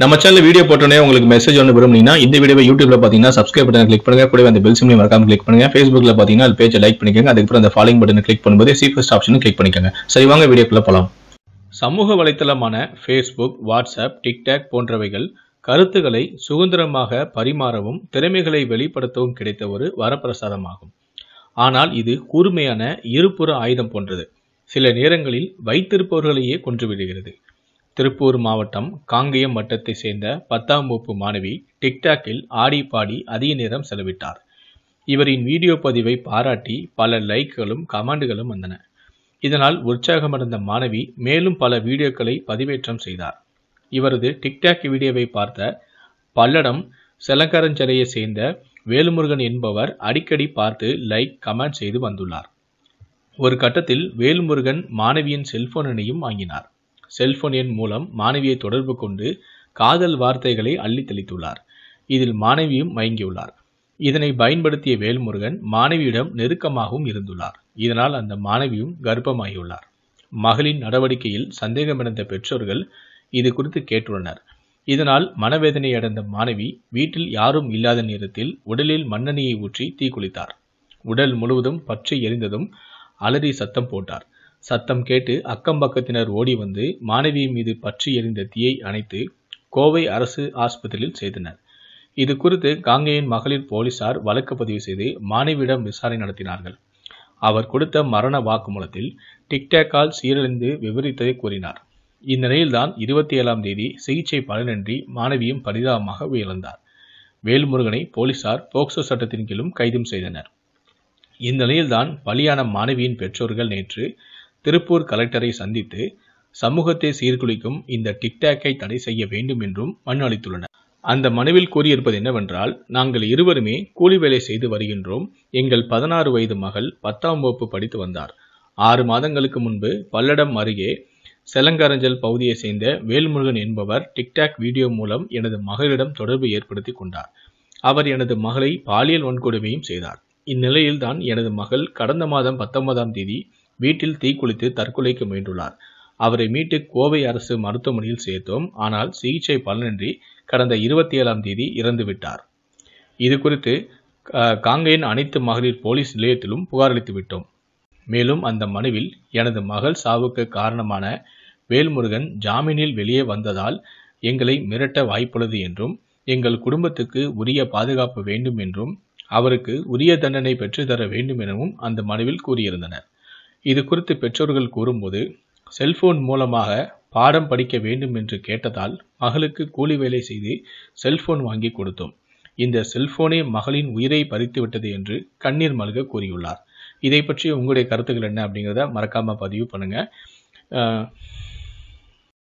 நம்ம channel video போட்டோன்னே உங்களுக்கு மெசேஜ் ஒன்று விரும்புனீங்கன்னா இந்த வீடியோ யூடியூப்ல பார்த்தீங்கன்னா சப்ஸ்கிரைப் பட்டன் கிளிக் பண்ணுங்க கூட அந்த பெல் சிம்லையும் மறக்காம கிளிக் பண்ணுங்க ஃபேஸ்புக்ல பார்த்தீங்கன்னா அது பேஜை லைக் பண்ணிக்கோங்க அதுக்கப்புறம் அந்த ஃபாலோயிங் பட்டன் கிளிக் பண்ணும்போது சீஃபஸ்ட் ஆப்ஷனும் கிளிக் பண்ணிக்கோங்க சரி வாங்க வீடியோக்குள்ள போகலாம் சமூக வலைத்தளமான ஃபேஸ்புக் வாட்ஸ்அப் டிக்டாக் போன்றவைகள் கருத்துக்களை சுதந்திரமாக பரிமாறவும் திறமைகளை வெளிப்படுத்தவும் கிடைத்த ஒரு வரப்பிரசாதமாகும் ஆனால் இது கூர்மையான இருபுற ஆயுதம் போன்றது சில நேரங்களில் வைத்திருப்பவர்களையே கொன்றுவிடுகிறது திருப்பூர் மாவட்டம் காங்கேயம் வட்டத்தை சேர்ந்த பத்தாம் வகுப்பு மாணவி டிக்டாக்கில் ஆடி பாடி அதிக நேரம் செலவிட்டார் இவரின் வீடியோ பதிவை பாராட்டி பல லைக்குகளும் கமெண்டுகளும் வந்தன இதனால் உற்சாகமடைந்த மாணவி மேலும் பல வீடியோக்களை பதிவேற்றம் செய்தார் இவரது டிக்டாக் வீடியோவை பார்த்த பல்லடம் செலங்கரஞ்சலையை சேர்ந்த வேலுமுருகன் என்பவர் அடிக்கடி பார்த்து லைக் கமெண்ட் செய்து வந்துள்ளார் ஒரு கட்டத்தில் வேலுமுருகன் மாணவியின் செல்போன் வாங்கினார் செல்போன் எண் மூலம் மாணவியை தொடர்பு கொண்டு காதல் வார்த்தைகளை அள்ளித்தளித்துள்ளார் இதில் மாணவியும் மயங்கியுள்ளார் இதனை பயன்படுத்திய வேல்முருகன் மாணவியிடம் நெருக்கமாகவும் இருந்துள்ளார் இதனால் அந்த மாணவியும் கர்ப்பமாகியுள்ளார் மகளின் நடவடிக்கையில் சந்தேகமடைந்த பெற்றோர்கள் இது குறித்து கேட்டுள்ளனர் இதனால் மனவேதனை அடைந்த மாணவி வீட்டில் யாரும் இல்லாத நேரத்தில் உடலில் மண்ணெண்ணெயை ஊற்றி தீக்குளித்தார் உடல் முழுவதும் பற்றி எரிந்ததும் அலறி சத்தம் போட்டார் சத்தம் கேட்டு அக்கம்பக்கத்தினர் ஓடி வந்து மாணவி மீது பற்றி எறிந்த தீயை அணைத்து கோவை அரசு ஆஸ்பத்திரியில் செய்தனர் இது குறித்து காங்கேயன் மகளிர் போலீசார் வழக்கு பதிவு செய்து மாணவியிடம் விசாரணை நடத்தினார்கள் அவர் கொடுத்த மரண வாக்குமூலத்தில் டிக்டாக்கால் சீரழிந்து விவரித்ததை கூறினார் இந்த நிலையில்தான் இருபத்தி ஏழாம் தேதி சிகிச்சை பலனின்றி மாணவியும் பரிதாபமாக உயிரிழந்தார் வேல்முருகனை போலீசார் போக்சோ சட்டத்தின் கீழும் கைதும் செய்தனர் இந்த நிலையில்தான் பலியான மாணவியின் பெற்றோர்கள் நேற்று திருப்பூர் கலெக்டரை சந்தித்து சமூகத்தை சீர்குலைக்கும் இந்த டிக்டாக்கை தடை செய்ய வேண்டும் என்றும் மனு அளித்துள்ளனர் அந்த மனுவில் கூறியிருப்பது என்னவென்றால் நாங்கள் இருவருமே கூலி வேலை செய்து வருகின்றோம் எங்கள் பதினாறு வயது மகள் பத்தாம் வகுப்பு படித்து வந்தார் ஆறு மாதங்களுக்கு முன்பு பல்லடம் அருகே செலங்கரஞ்சல் பகுதியை சேர்ந்த வேல்முருகன் என்பவர் டிக்டாக் வீடியோ மூலம் எனது மகளிடம் தொடர்பு ஏற்படுத்தி கொண்டார் அவர் எனது மகளை பாலியல் வன்கொடுமையும் செய்தார் இந்நிலையில்தான் எனது மகள் கடந்த மாதம் பத்தொன்பதாம் தேதி வீட்டில் தீக்குளித்து தற்கொலைக்கு முயன்றுள்ளார் அவரை மீட்டு கோவை அரசு மருத்துவமனையில் சேர்த்தோம் ஆனால் சிகிச்சை பலனின்றி கடந்த இருபத்தி ஏழாம் தேதி இறந்துவிட்டார் இது குறித்து அனைத்து மகளிர் போலீஸ் நிலையத்திலும் புகாரளித்து விட்டோம் மேலும் அந்த மனுவில் எனது மகள் சாவுக்கு காரணமான வேல்முருகன் ஜாமீனில் வெளியே வந்ததால் எங்களை மிரட்ட வாய்ப்புள்ளது என்றும் எங்கள் குடும்பத்துக்கு உரிய பாதுகாப்பு வேண்டும் என்றும் அவருக்கு உரிய தண்டனை பெற்றுத்தர வேண்டும் எனவும் அந்த மனுவில் கூறியிருந்தனர் இது குறித்து பெற்றோர்கள் கூறும்போது செல்போன் மூலமாக பாடம் படிக்க வேண்டும் என்று கேட்டதால் மகளுக்கு கூலி வேலை செய்து செல்போன் வாங்கி கொடுத்தோம் இந்த செல்போனே மகளின் உயிரை பறித்துவிட்டது என்று கண்ணீர் மல்க கூறியுள்ளார் இதை பற்றி உங்களுடைய கருத்துக்கள் என்ன அப்படிங்கிறத மறக்காமல் பதிவு பண்ணுங்கள்